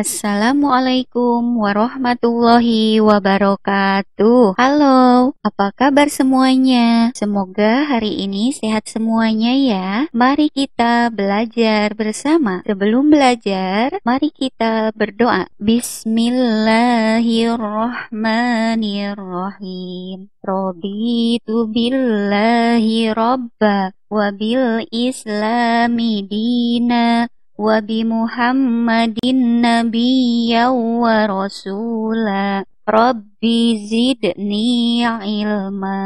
Assalamualaikum warahmatullahi wabarakatuh. Halo, apa kabar semuanya? Semoga hari ini sehat semuanya ya. Mari kita belajar bersama. Sebelum belajar, mari kita berdoa. Bismillahirrahmanirrahim. tu billahi robba wabil islami dina وبمحمد نبيا ورسولا رب زدني علما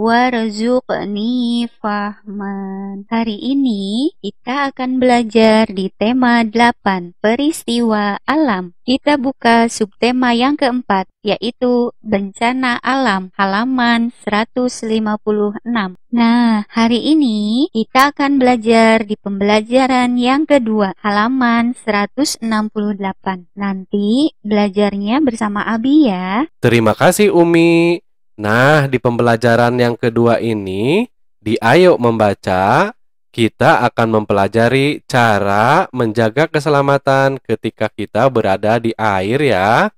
warzuqni fahman. Hari ini kita akan belajar di tema 8, peristiwa alam. Kita buka subtema yang keempat, yaitu bencana alam, halaman 156. Nah, hari ini kita akan belajar di pembelajaran yang kedua, halaman 168. Nanti belajarnya bersama Abi ya. Terima kasih Umi. Nah, di pembelajaran yang kedua ini, di Ayo Membaca, kita akan mempelajari cara menjaga keselamatan ketika kita berada di air ya.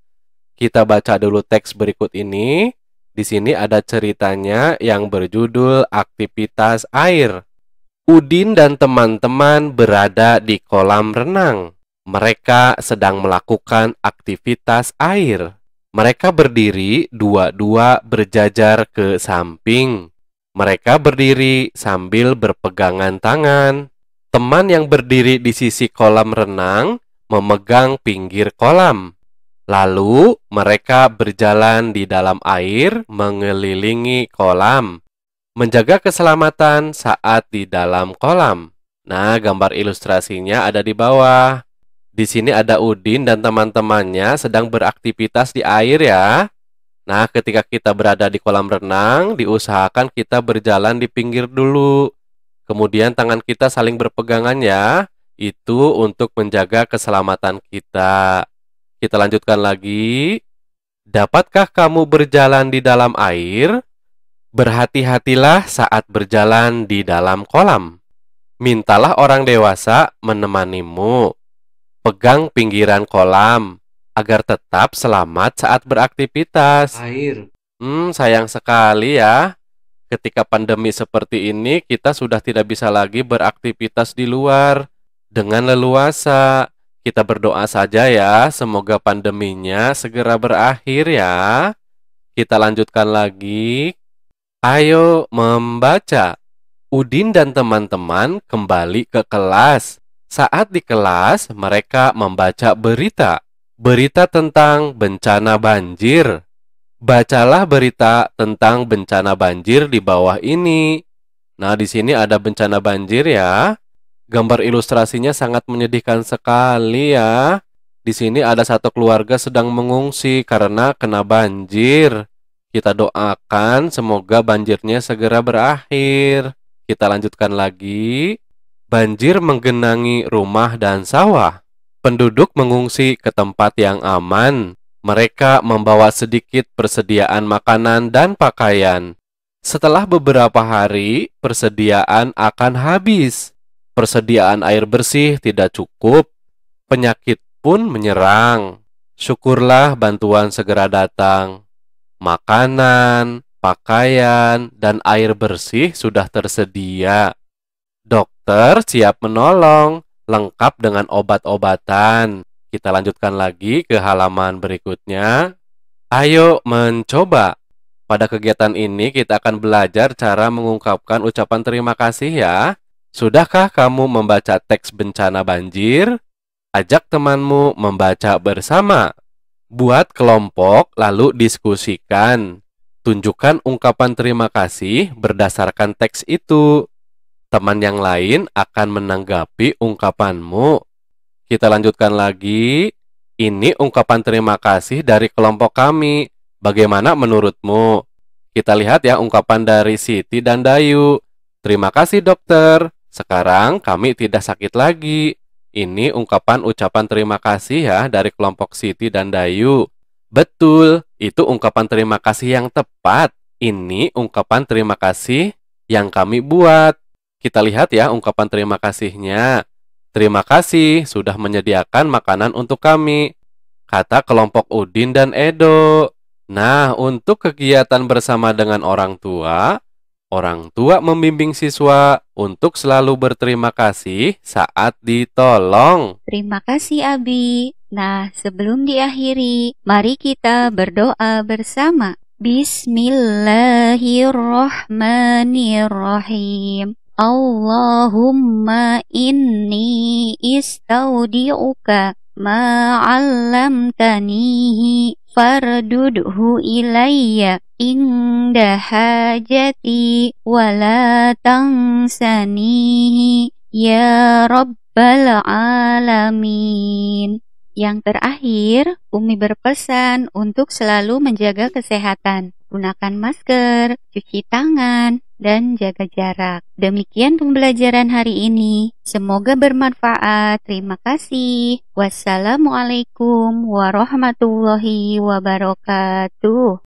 Kita baca dulu teks berikut ini. Di sini ada ceritanya yang berjudul Aktivitas Air. Udin dan teman-teman berada di kolam renang. Mereka sedang melakukan aktivitas air. Mereka berdiri dua-dua berjajar ke samping. Mereka berdiri sambil berpegangan tangan. Teman yang berdiri di sisi kolam renang memegang pinggir kolam. Lalu mereka berjalan di dalam air mengelilingi kolam, menjaga keselamatan saat di dalam kolam. Nah, gambar ilustrasinya ada di bawah. Di sini ada Udin dan teman-temannya sedang beraktivitas di air ya. Nah, ketika kita berada di kolam renang, diusahakan kita berjalan di pinggir dulu. Kemudian tangan kita saling berpegangan ya. Itu untuk menjaga keselamatan kita. Kita lanjutkan lagi. Dapatkah kamu berjalan di dalam air? Berhati-hatilah saat berjalan di dalam kolam. Mintalah orang dewasa menemanimu. Pegang pinggiran kolam agar tetap selamat saat beraktivitas. Air. Hmm, sayang sekali ya. Ketika pandemi seperti ini, kita sudah tidak bisa lagi beraktivitas di luar dengan leluasa. Kita berdoa saja ya, semoga pandeminya segera berakhir ya. Kita lanjutkan lagi. Ayo membaca. Udin dan teman-teman kembali ke kelas saat di kelas, mereka membaca berita. Berita tentang bencana banjir. Bacalah berita tentang bencana banjir di bawah ini. Nah, di sini ada bencana banjir ya. Gambar ilustrasinya sangat menyedihkan sekali ya. Di sini ada satu keluarga sedang mengungsi karena kena banjir. Kita doakan semoga banjirnya segera berakhir. Kita lanjutkan lagi. Banjir menggenangi rumah dan sawah. Penduduk mengungsi ke tempat yang aman. Mereka membawa sedikit persediaan makanan dan pakaian. Setelah beberapa hari, persediaan akan habis. Persediaan air bersih tidak cukup. Penyakit pun menyerang. Syukurlah bantuan segera datang. Makanan, pakaian, dan air bersih sudah tersedia. Dokter siap menolong, lengkap dengan obat-obatan. Kita lanjutkan lagi ke halaman berikutnya. Ayo mencoba. Pada kegiatan ini kita akan belajar cara mengungkapkan ucapan terima kasih ya. Sudahkah kamu membaca teks bencana banjir? Ajak temanmu membaca bersama. Buat kelompok lalu diskusikan. Tunjukkan ungkapan terima kasih berdasarkan teks itu teman yang lain akan menanggapi ungkapanmu. Kita lanjutkan lagi. Ini ungkapan terima kasih dari kelompok kami. Bagaimana menurutmu? Kita lihat ya ungkapan dari Siti dan Dayu. Terima kasih dokter. Sekarang kami tidak sakit lagi. Ini ungkapan ucapan terima kasih ya dari kelompok Siti dan Dayu. Betul, itu ungkapan terima kasih yang tepat. Ini ungkapan terima kasih yang kami buat. Kita lihat ya ungkapan terima kasihnya. Terima kasih sudah menyediakan makanan untuk kami, kata kelompok Udin dan Edo. Nah, untuk kegiatan bersama dengan orang tua, orang tua membimbing siswa untuk selalu berterima kasih saat ditolong. Terima kasih, Abi. Nah, sebelum diakhiri, mari kita berdoa bersama. Bismillahirrahmanirrahim. Allahumma inni istaudi'uka ma'allamtanihi fardudhu ilayya inda hajati wala tangsanihi ya rabbal alamin yang terakhir, Umi berpesan untuk selalu menjaga kesehatan. Gunakan masker, cuci tangan, dan jaga jarak. Demikian pembelajaran hari ini. Semoga bermanfaat. Terima kasih. Wassalamualaikum warahmatullahi wabarakatuh.